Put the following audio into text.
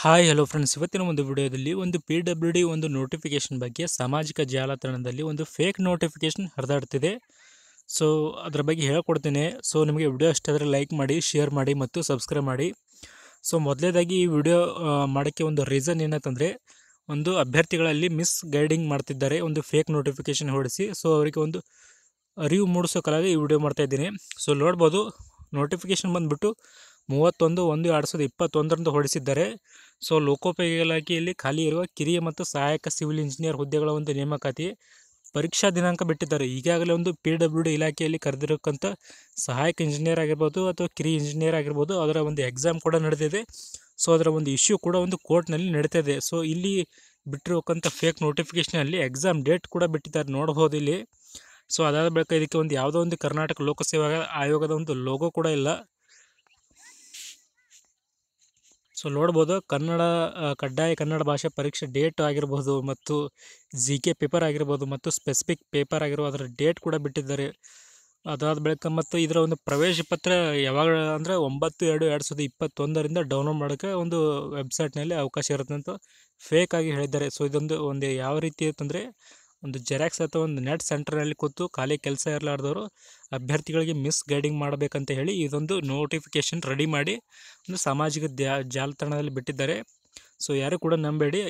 hi hello friends ಇವತ್ತಿನ ಒಂದು ವಿಡಿಯೋದಲ್ಲಿ ಒಂದು ಪಿ ಡಬ್ಲ್ಯೂ ಡಿ ಒಂದು ನೋಟಿಫಿಕೇಷನ್ ಬಗ್ಗೆ ಸಾಮಾಜಿಕ ಜಾಲತಾಣದಲ್ಲಿ ಒಂದು ಫೇಕ್ ನೋಟಿಫಿಕೇಷನ್ ಹರಿದಾಡ್ತಿದೆ ಸೊ ಅದರ ಬಗ್ಗೆ ಹೇಳ್ಕೊಡ್ತೀನಿ ಸೊ ನಿಮಗೆ ವಿಡಿಯೋ ಅಷ್ಟಾದರೆ ಲೈಕ್ ಮಾಡಿ ಶೇರ್ ಮಾಡಿ ಮತ್ತು ಸಬ್ಸ್ಕ್ರೈಬ್ ಮಾಡಿ ಸೊ ಮೊದಲೇದಾಗಿ ಈ ವಿಡಿಯೋ ಮಾಡೋಕ್ಕೆ ಒಂದು ರೀಸನ್ ಏನಂತಂದರೆ ಒಂದು ಅಭ್ಯರ್ಥಿಗಳಲ್ಲಿ ಮಿಸ್ ಗೈಡಿಂಗ್ ಮಾಡ್ತಿದ್ದಾರೆ ಒಂದು ಫೇಕ್ ನೋಟಿಫಿಕೇಷನ್ ಹೊಡಿಸಿ ಸೊ ಅವರಿಗೆ ಒಂದು ಅರಿವು ಮೂಡಿಸೋ ಈ ವಿಡಿಯೋ ಮಾಡ್ತಾಯಿದ್ದೀನಿ ಸೊ ನೋಡ್ಬೋದು ನೋಟಿಫಿಕೇಶನ್ ಬಂದುಬಿಟ್ಟು ಮೂವತ್ತೊಂದು ಒಂದು ಎರಡು ಸಾವಿರದ ಇಪ್ಪತ್ತೊಂದರಂದು ಹೊರಡಿಸಿದ್ದಾರೆ ಸೊ ಲೋಕೋಪಯೋಗಿ ಇಲಾಖೆಯಲ್ಲಿ ಖಾಲಿ ಇರುವ ಕಿರಿಯ ಮತ್ತು ಸಹಾಯಕ ಸಿವಿಲ್ ಇಂಜಿನಿಯರ್ ಹುದ್ದೆಗಳ ಒಂದು ನೇಮಕಾತಿ ಪರೀಕ್ಷಾ ದಿನಾಂಕ ಬಿಟ್ಟಿದ್ದಾರೆ ಈಗಾಗಲೇ ಒಂದು ಪಿ ಡಬ್ಲ್ಯೂ ಡಿ ಇಲಾಖೆಯಲ್ಲಿ ಕರೆದಿರೋಕ್ಕಂಥ ಸಹಾಯಕ ಇಂಜಿನಿಯರ್ ಆಗಿರ್ಬೋದು ಅಥವಾ ಕಿರಿಯ ಇಂಜಿನಿಯರ್ ಆಗಿರ್ಬೋದು ಅದರ ಒಂದು ಎಕ್ಸಾಮ್ ಕೂಡ ನಡೆದಿದೆ ಸೊ ಅದರ ಒಂದು ಇಶ್ಯೂ ಕೂಡ ಒಂದು ಕೋರ್ಟ್ನಲ್ಲಿ ನಡೀತಾ ಇದೆ ಸೊ ಇಲ್ಲಿ ಬಿಟ್ಟಿರೋಕ್ಕಂಥ ಫೇಕ್ ನೋಟಿಫಿಕೇಷನಲ್ಲಿ ಎಕ್ಸಾಮ್ ಡೇಟ್ ಕೂಡ ಬಿಟ್ಟಿದ್ದಾರೆ ನೋಡ್ಬೋದು ಇಲ್ಲಿ ಸೊ ಅದಾದ ಬಳಿಕ ಇದಕ್ಕೆ ಒಂದು ಯಾವುದೋ ಒಂದು ಕರ್ನಾಟಕ ಲೋಕಸೇವಾ ಆಯೋಗದ ಒಂದು ಲೋಗೋ ಕೂಡ ಇಲ್ಲ ಸೊ ನೋಡ್ಬೋದು ಕನ್ನಡ ಕಡ್ಡಾಯ ಕನ್ನಡ ಭಾಷೆ ಪರೀಕ್ಷೆ ಡೇಟ್ ಆಗಿರ್ಬೋದು ಮತ್ತು ಜಿ ಕೆ ಪೇಪರ್ ಆಗಿರ್ಬೋದು ಮತ್ತು ಸ್ಪೆಸಿಫಿಕ್ ಪೇಪರ್ ಆಗಿರೋ ಅದರ ಡೇಟ್ ಕೂಡ ಬಿಟ್ಟಿದ್ದಾರೆ ಅದಾದ ಬಳಿಕ ಮತ್ತು ಇದರ ಒಂದು ಪ್ರವೇಶ ಪತ್ರ ಯಾವಾಗ ಅಂದರೆ ಒಂಬತ್ತು ಎರಡು ಎರಡು ಸಾವಿರದ ಇಪ್ಪತ್ತೊಂದರಿಂದ ಡೌನ್ಲೋಡ್ ಮಾಡೋಕ್ಕೆ ಒಂದು ವೆಬ್ಸೈಟ್ನಲ್ಲಿ ಅವಕಾಶ ಇರುತ್ತೆ ಅಂತ ಫೇಕ್ ಆಗಿ ಹೇಳಿದ್ದಾರೆ ಸೊ ಇದೊಂದು ಒಂದು ಯಾವ ರೀತಿ ಅಂತಂದರೆ ಒಂದು ಜೆರಾಕ್ಸ್ ಅಥವಾ ಒಂದು ನೆಟ್ ಸೆಂಟರ್ನಲ್ಲಿ ಕೂತು ಖಾಲಿ ಕೆಲಸ ಇರಲಾರ್ದವರು ಅಭ್ಯರ್ಥಿಗಳಿಗೆ ಮಿಸ್ ಗೈಡಿಂಗ್ ಮಾಡಬೇಕಂತ ಹೇಳಿ ಇದೊಂದು ನೋಟಿಫಿಕೇಷನ್ ರೆಡಿ ಮಾಡಿ ಒಂದು ಸಾಮಾಜಿಕ ಜಾಲತಾಣದಲ್ಲಿ ಬಿಟ್ಟಿದ್ದಾರೆ ಸೊ ಯಾರು ಕೂಡ ನಂಬೇಡಿ